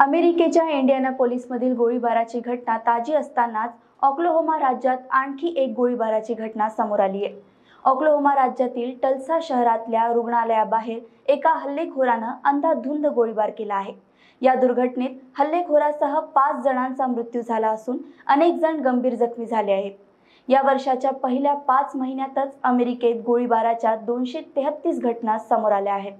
अमेरिकेच्या मधील गोळीबाराची घटना ताजी असतानाच ऑक्लोहोमा राज्यात आणखी एक गोळीबाराची घटना समोर आली आहे ऑक्लोहोमा राज्यातील टल्सा शहरातल्या रुग्णालयाबाहेर एका हल्लेखोरानं अंधाधुंद गोळीबार केला आहे या दुर्घटनेत हल्लेखोरासह पाच जणांचा मृत्यू झाला असून अनेक जण गंभीर जखमी झाले आहेत या वर्षाच्या पहिल्या पाच महिन्यातच अमेरिकेत गोळीबाराच्या दोनशे तेहतीस घटना समोर आल्या आहेत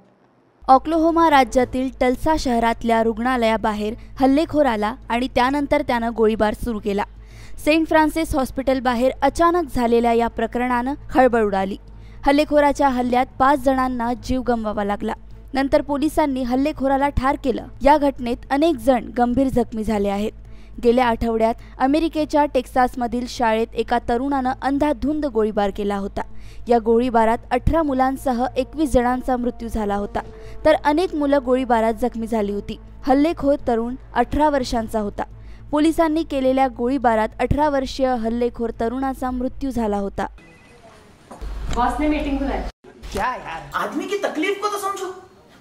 ऑक्लोहोमा राज्यातील टल्सा शहरातल्या रुग्णालयाबाहेर हल्लेखोर आला आणि त्यानंतर त्यानं गोळीबार सुरू केला सेंट फ्रान्सिस हॉस्पिटलबाहेर अचानक झालेल्या या प्रकरणानं खळबळ उडाली हल्लेखोराच्या हल्ल्यात पाच जणांना जीव गमवावा लागला नंतर पोलिसांनी हल्लेखोराला ठार केलं या घटनेत अनेक जण गंभीर जखमी झाले आहेत गेल्या आठवड्यात अमेरिकेच्या टेक्सासमधील शाळेत एका तरुणानं अंधाधुंद गोळीबार केला होता या गोळीबारात अठरा मुलांसह एकवीस जणांचा मृत्यू झाला होता तर अनेक मुलं गोळीबारात जखमी झाली होती हल्लेखोर तरुण अठरा वर्षांचा होता पोलिसांनी केलेल्या गोळीबारात अठरा वर्षीय हल्लेखोर तरुणाचा मृत्यू झाला होता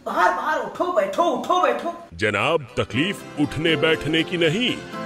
बाहर बाहर उठो बैठो उठो बैठो जनाब तकलीफ उठने बैठने की नहीं